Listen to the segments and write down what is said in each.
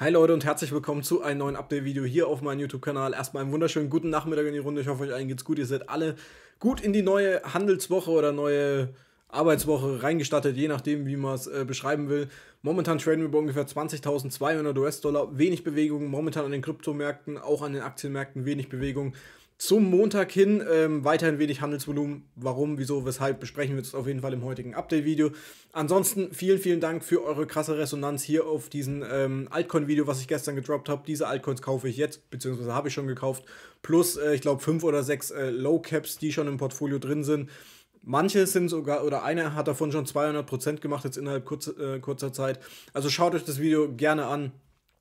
Hi Leute und herzlich willkommen zu einem neuen Update-Video hier auf meinem YouTube-Kanal. Erstmal einen wunderschönen guten Nachmittag in die Runde. Ich hoffe, euch allen geht's gut. Ihr seid alle gut in die neue Handelswoche oder neue Arbeitswoche reingestattet, je nachdem, wie man es äh, beschreiben will. Momentan traden wir bei ungefähr 20.200 US-Dollar. Wenig Bewegung momentan an den Kryptomärkten, auch an den Aktienmärkten wenig Bewegung zum Montag hin ähm, weiterhin wenig Handelsvolumen. Warum, wieso, weshalb besprechen wir es auf jeden Fall im heutigen Update-Video. Ansonsten vielen, vielen Dank für eure krasse Resonanz hier auf diesen ähm, Altcoin-Video, was ich gestern gedroppt habe. Diese Altcoins kaufe ich jetzt, beziehungsweise habe ich schon gekauft. Plus, äh, ich glaube, fünf oder sechs äh, Low-Caps, die schon im Portfolio drin sind. Manche sind sogar, oder einer hat davon schon 200% gemacht, jetzt innerhalb kurz, äh, kurzer Zeit. Also schaut euch das Video gerne an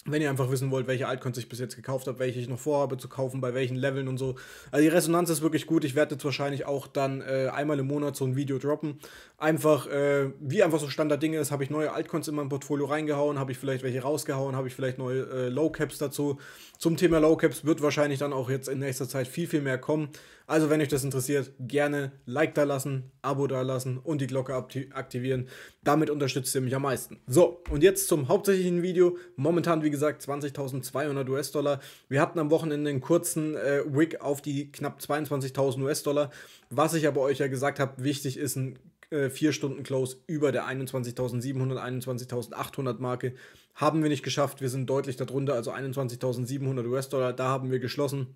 wenn ihr einfach wissen wollt, welche Altcoins ich bis jetzt gekauft habe, welche ich noch vorhabe zu kaufen, bei welchen Leveln und so. Also die Resonanz ist wirklich gut. Ich werde jetzt wahrscheinlich auch dann äh, einmal im Monat so ein Video droppen. Einfach, äh, wie einfach so Standard-Dinge ist, habe ich neue Altcoins in mein Portfolio reingehauen, habe ich vielleicht welche rausgehauen, habe ich vielleicht neue äh, Low Caps dazu. Zum Thema Low Caps wird wahrscheinlich dann auch jetzt in nächster Zeit viel, viel mehr kommen. Also wenn euch das interessiert, gerne Like da lassen, Abo da lassen und die Glocke aktivieren. Damit unterstützt ihr mich am meisten. So, und jetzt zum hauptsächlichen Video. Momentan, wie wie gesagt 20.200 US-Dollar. Wir hatten am Wochenende einen kurzen äh, Wick auf die knapp 22.000 US-Dollar. Was ich aber euch ja gesagt habe, wichtig ist ein 4-Stunden-Close äh, über der 21.700, 21.800 Marke. Haben wir nicht geschafft. Wir sind deutlich darunter, also 21.700 US-Dollar. Da haben wir geschlossen.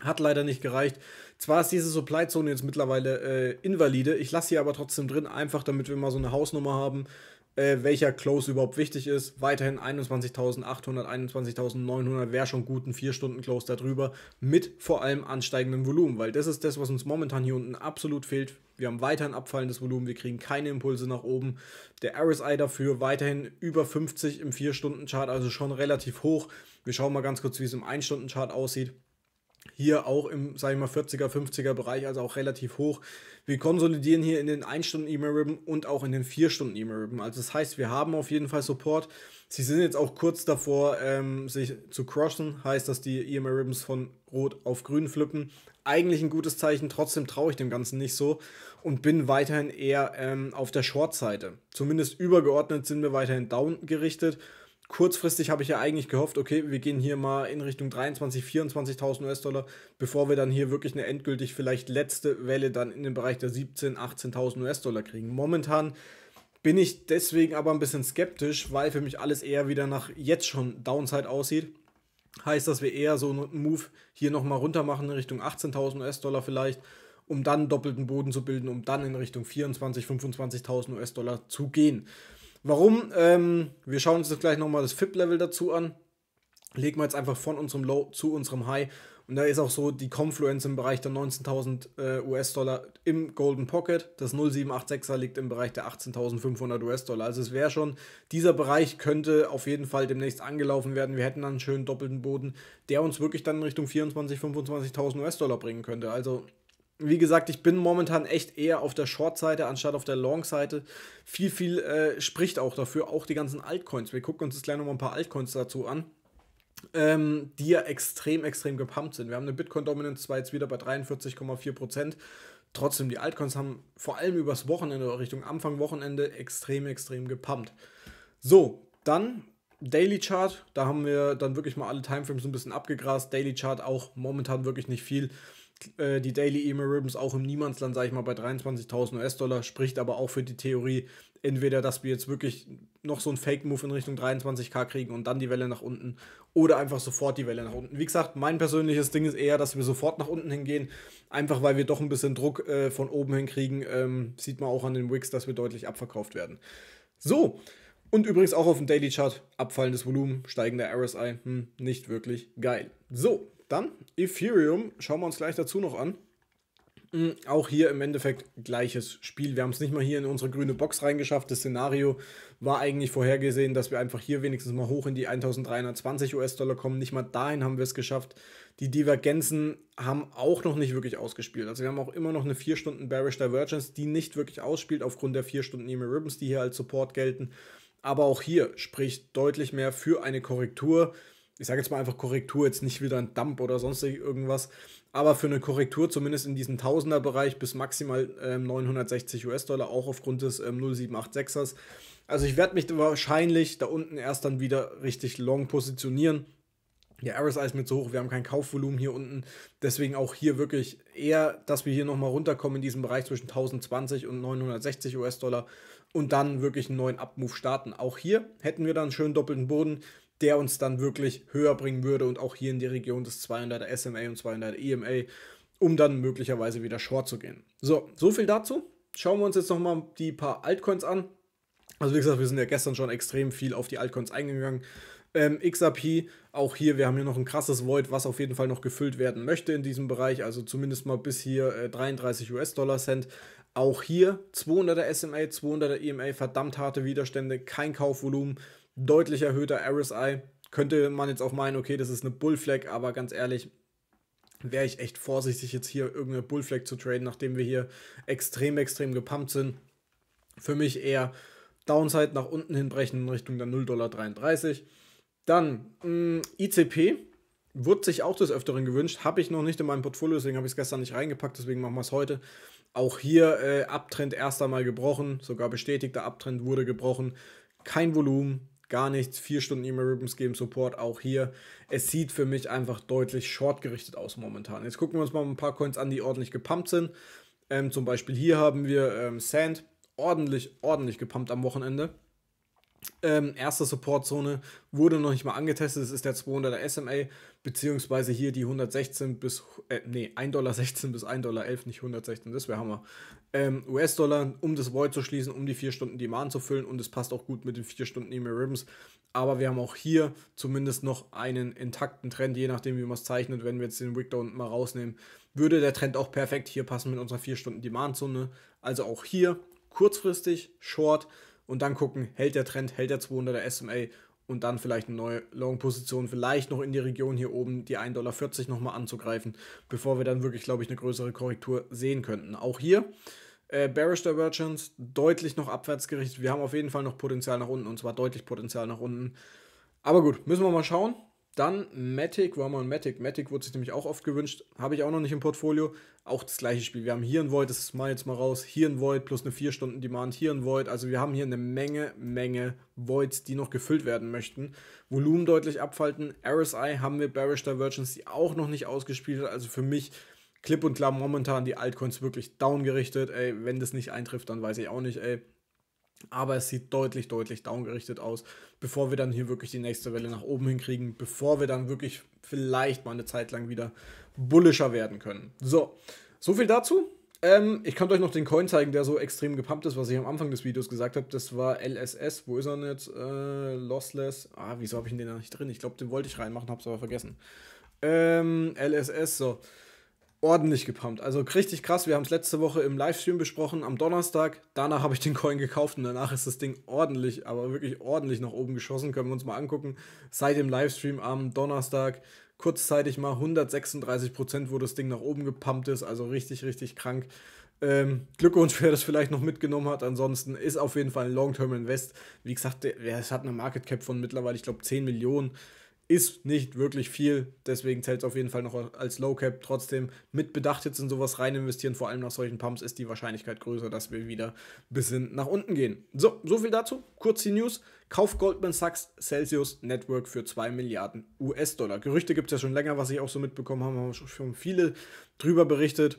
Hat leider nicht gereicht. Zwar ist diese Supply Zone jetzt mittlerweile äh, invalide, ich lasse sie aber trotzdem drin, einfach damit wir mal so eine Hausnummer haben äh, welcher Close überhaupt wichtig ist. Weiterhin 21.800, 21.900 wäre schon gut ein 4-Stunden-Close darüber, mit vor allem ansteigendem Volumen, weil das ist das, was uns momentan hier unten absolut fehlt. Wir haben weiterhin abfallendes Volumen, wir kriegen keine Impulse nach oben. Der RSI dafür weiterhin über 50 im 4-Stunden-Chart, also schon relativ hoch. Wir schauen mal ganz kurz, wie es im 1-Stunden-Chart aussieht hier auch im, sag ich mal, 40er, 50er Bereich, also auch relativ hoch. Wir konsolidieren hier in den 1-Stunden-E-Mail-Ribbon und auch in den 4-Stunden-E-Mail-Ribbon. Also das heißt, wir haben auf jeden Fall Support. Sie sind jetzt auch kurz davor, ähm, sich zu crushen. Heißt, dass die e mail ribbons von Rot auf Grün flippen. Eigentlich ein gutes Zeichen, trotzdem traue ich dem Ganzen nicht so und bin weiterhin eher ähm, auf der Short-Seite. Zumindest übergeordnet sind wir weiterhin down gerichtet kurzfristig habe ich ja eigentlich gehofft, okay, wir gehen hier mal in Richtung 23.000, 24.000 US-Dollar, bevor wir dann hier wirklich eine endgültig vielleicht letzte Welle dann in den Bereich der 17.000, 18.000 US-Dollar kriegen. Momentan bin ich deswegen aber ein bisschen skeptisch, weil für mich alles eher wieder nach jetzt schon Downside aussieht. Heißt, dass wir eher so einen Move hier nochmal runter machen in Richtung 18.000 US-Dollar vielleicht, um dann doppelten Boden zu bilden, um dann in Richtung 24.000, 25.000 US-Dollar zu gehen. Warum? Ähm, wir schauen uns jetzt gleich nochmal das FIP-Level dazu an. Legen wir jetzt einfach von unserem Low zu unserem High. Und da ist auch so die Confluence im Bereich der 19.000 äh, US-Dollar im Golden Pocket. Das 0786er liegt im Bereich der 18.500 US-Dollar. Also es wäre schon, dieser Bereich könnte auf jeden Fall demnächst angelaufen werden. Wir hätten dann einen schönen doppelten Boden, der uns wirklich dann in Richtung 24.000, 25.000 US-Dollar bringen könnte. Also wie gesagt, ich bin momentan echt eher auf der Short-Seite anstatt auf der Long-Seite. Viel, viel äh, spricht auch dafür, auch die ganzen Altcoins. Wir gucken uns jetzt gleich nochmal ein paar Altcoins dazu an, ähm, die ja extrem, extrem gepumpt sind. Wir haben eine Bitcoin-Dominance zwar jetzt wieder bei 43,4%. Trotzdem, die Altcoins haben vor allem übers Wochenende, oder Richtung Anfang Wochenende, extrem, extrem gepumpt. So, dann Daily Chart. Da haben wir dann wirklich mal alle Timeframes ein bisschen abgegrast. Daily Chart auch momentan wirklich nicht viel äh, die Daily Ribbons auch im Niemandsland, sage ich mal, bei 23.000 US-Dollar, spricht aber auch für die Theorie, entweder, dass wir jetzt wirklich noch so einen Fake-Move in Richtung 23k kriegen und dann die Welle nach unten oder einfach sofort die Welle nach unten. Wie gesagt, mein persönliches Ding ist eher, dass wir sofort nach unten hingehen, einfach weil wir doch ein bisschen Druck äh, von oben hinkriegen. Ähm, sieht man auch an den Wicks, dass wir deutlich abverkauft werden. So, und übrigens auch auf dem Daily Chart abfallendes Volumen, steigender RSI, hm, nicht wirklich geil. So, dann Ethereum, schauen wir uns gleich dazu noch an. Hm, auch hier im Endeffekt gleiches Spiel. Wir haben es nicht mal hier in unsere grüne Box reingeschafft. Das Szenario war eigentlich vorhergesehen, dass wir einfach hier wenigstens mal hoch in die 1320 US-Dollar kommen. Nicht mal dahin haben wir es geschafft. Die Divergenzen haben auch noch nicht wirklich ausgespielt. Also wir haben auch immer noch eine 4 Stunden Bearish Divergence, die nicht wirklich ausspielt aufgrund der 4 Stunden EMA Ribbons, die hier als Support gelten. Aber auch hier spricht deutlich mehr für eine Korrektur ich sage jetzt mal einfach Korrektur, jetzt nicht wieder ein Dump oder sonstig irgendwas, aber für eine Korrektur zumindest in diesem Tausender-Bereich bis maximal ähm, 960 US-Dollar, auch aufgrund des ähm, 0786ers. Also ich werde mich wahrscheinlich da unten erst dann wieder richtig long positionieren. Der ja, RSI ist mir zu hoch, wir haben kein Kaufvolumen hier unten. Deswegen auch hier wirklich eher, dass wir hier nochmal runterkommen in diesem Bereich zwischen 1020 und 960 US-Dollar und dann wirklich einen neuen Upmove starten. Auch hier hätten wir dann einen schönen doppelten Boden der uns dann wirklich höher bringen würde und auch hier in die Region des 200er SMA und 200er EMA, um dann möglicherweise wieder Short zu gehen. So, so viel dazu. Schauen wir uns jetzt nochmal die paar Altcoins an. Also wie gesagt, wir sind ja gestern schon extrem viel auf die Altcoins eingegangen. Ähm, XRP, auch hier, wir haben hier noch ein krasses Void, was auf jeden Fall noch gefüllt werden möchte in diesem Bereich. Also zumindest mal bis hier äh, 33 US-Dollar-Cent. Auch hier 200er SMA, 200er EMA, verdammt harte Widerstände, kein Kaufvolumen deutlich erhöhter RSI. Könnte man jetzt auch meinen, okay, das ist eine Bullflag, aber ganz ehrlich, wäre ich echt vorsichtig, jetzt hier irgendeine Bullflag zu traden, nachdem wir hier extrem, extrem gepumpt sind. Für mich eher Downside nach unten hinbrechen in Richtung der 0,33$. Dollar. Dann mh, mm, ICP, wurde sich auch des Öfteren gewünscht. Habe ich noch nicht in meinem Portfolio, deswegen habe ich es gestern nicht reingepackt, deswegen machen wir es heute. Auch hier äh, Abtrend erst einmal gebrochen, sogar bestätigter Abtrend wurde gebrochen. Kein Volumen, gar nichts. Vier Stunden E-Mail Ribbons geben Support auch hier. Es sieht für mich einfach deutlich short gerichtet aus momentan. Jetzt gucken wir uns mal ein paar Coins an, die ordentlich gepumpt sind. Ähm, zum Beispiel hier haben wir ähm, Sand, ordentlich, ordentlich gepumpt am Wochenende. Ähm, erste Supportzone wurde noch nicht mal angetestet. Es ist der 200er SMA, beziehungsweise hier die 116 bis, äh, nee, 1,16 Dollar bis 1,11 Dollar, nicht 116, das wäre Hammer. Ähm, US-Dollar, um das Void zu schließen, um die 4 Stunden Demand zu füllen und es passt auch gut mit den 4 Stunden E-Mail Ribbons. Aber wir haben auch hier zumindest noch einen intakten Trend, je nachdem, wie man es zeichnet. Wenn wir jetzt den Wickdown mal rausnehmen, würde der Trend auch perfekt hier passen mit unserer 4 Stunden Demand-Zone. Also auch hier kurzfristig, short, und dann gucken, hält der Trend, hält der 200 er SMA und dann vielleicht eine neue Long-Position, vielleicht noch in die Region hier oben, die 1,40 Dollar nochmal anzugreifen, bevor wir dann wirklich, glaube ich, eine größere Korrektur sehen könnten. Auch hier äh, Bearish Divergence deutlich noch abwärts gerichtet. Wir haben auf jeden Fall noch Potenzial nach unten und zwar deutlich Potenzial nach unten. Aber gut, müssen wir mal schauen. Dann Matic, Roman Matic. Matic wurde sich nämlich auch oft gewünscht. Habe ich auch noch nicht im Portfolio. Auch das gleiche Spiel. Wir haben hier ein Void, das ist mal jetzt mal raus. Hier ein Void plus eine 4-Stunden-Demand. Hier ein Void. Also wir haben hier eine Menge, Menge Voids, die noch gefüllt werden möchten. Volumen deutlich abfalten. RSI haben wir Bearish Divergence, die auch noch nicht ausgespielt hat. Also für mich klipp und klar momentan die Altcoins wirklich downgerichtet. Ey, wenn das nicht eintrifft, dann weiß ich auch nicht. Ey, aber es sieht deutlich, deutlich downgerichtet aus, bevor wir dann hier wirklich die nächste Welle nach oben hinkriegen, bevor wir dann wirklich vielleicht mal eine Zeit lang wieder bullischer werden können. So, so viel dazu. Ähm, ich kann euch noch den Coin zeigen, der so extrem gepumpt ist, was ich am Anfang des Videos gesagt habe. Das war LSS. Wo ist er denn jetzt? Äh, Lossless. Ah, wieso habe ich den da nicht drin? Ich glaube, den wollte ich reinmachen, habe es aber vergessen. Ähm, LSS, so ordentlich gepumpt. Also richtig krass. Wir haben es letzte Woche im Livestream besprochen, am Donnerstag. Danach habe ich den Coin gekauft und danach ist das Ding ordentlich, aber wirklich ordentlich nach oben geschossen. Können wir uns mal angucken. Seit dem Livestream am Donnerstag kurzzeitig mal 136 Prozent, wo das Ding nach oben gepumpt ist. Also richtig, richtig krank. Ähm, Glückwunsch, wer das vielleicht noch mitgenommen hat. Ansonsten ist auf jeden Fall ein Long-Term-Invest. Wie gesagt, es hat eine Market Cap von mittlerweile, ich glaube, 10 Millionen ist nicht wirklich viel. Deswegen zählt es auf jeden Fall noch als Low Cap. Trotzdem mit Bedacht jetzt in sowas rein investieren, vor allem nach solchen Pumps, ist die Wahrscheinlichkeit größer, dass wir wieder bis hin nach unten gehen. So, so viel dazu. Kurz die News. Kauf Goldman Sachs Celsius Network für 2 Milliarden US-Dollar. Gerüchte gibt es ja schon länger, was ich auch so mitbekommen habe, haben schon viele drüber berichtet.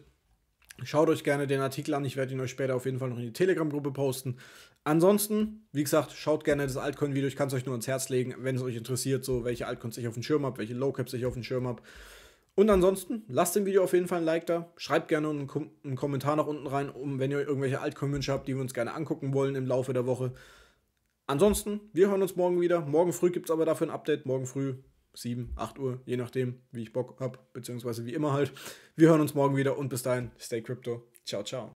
Schaut euch gerne den Artikel an. Ich werde ihn euch später auf jeden Fall noch in die Telegram-Gruppe posten. Ansonsten, wie gesagt, schaut gerne das Altcoin-Video. Ich kann es euch nur ans Herz legen, wenn es euch interessiert, so welche Altcoins ich auf dem Schirm habe, welche Lowcaps ich auf dem Schirm habe. Und ansonsten, lasst dem Video auf jeden Fall ein Like da. Schreibt gerne einen, Kom einen Kommentar nach unten rein, um, wenn ihr irgendwelche Altcoin-Wünsche habt, die wir uns gerne angucken wollen im Laufe der Woche. Ansonsten, wir hören uns morgen wieder. Morgen früh gibt es aber dafür ein Update. Morgen früh 7, 8 Uhr, je nachdem, wie ich Bock habe, beziehungsweise wie immer halt. Wir hören uns morgen wieder und bis dahin, stay crypto. Ciao, ciao.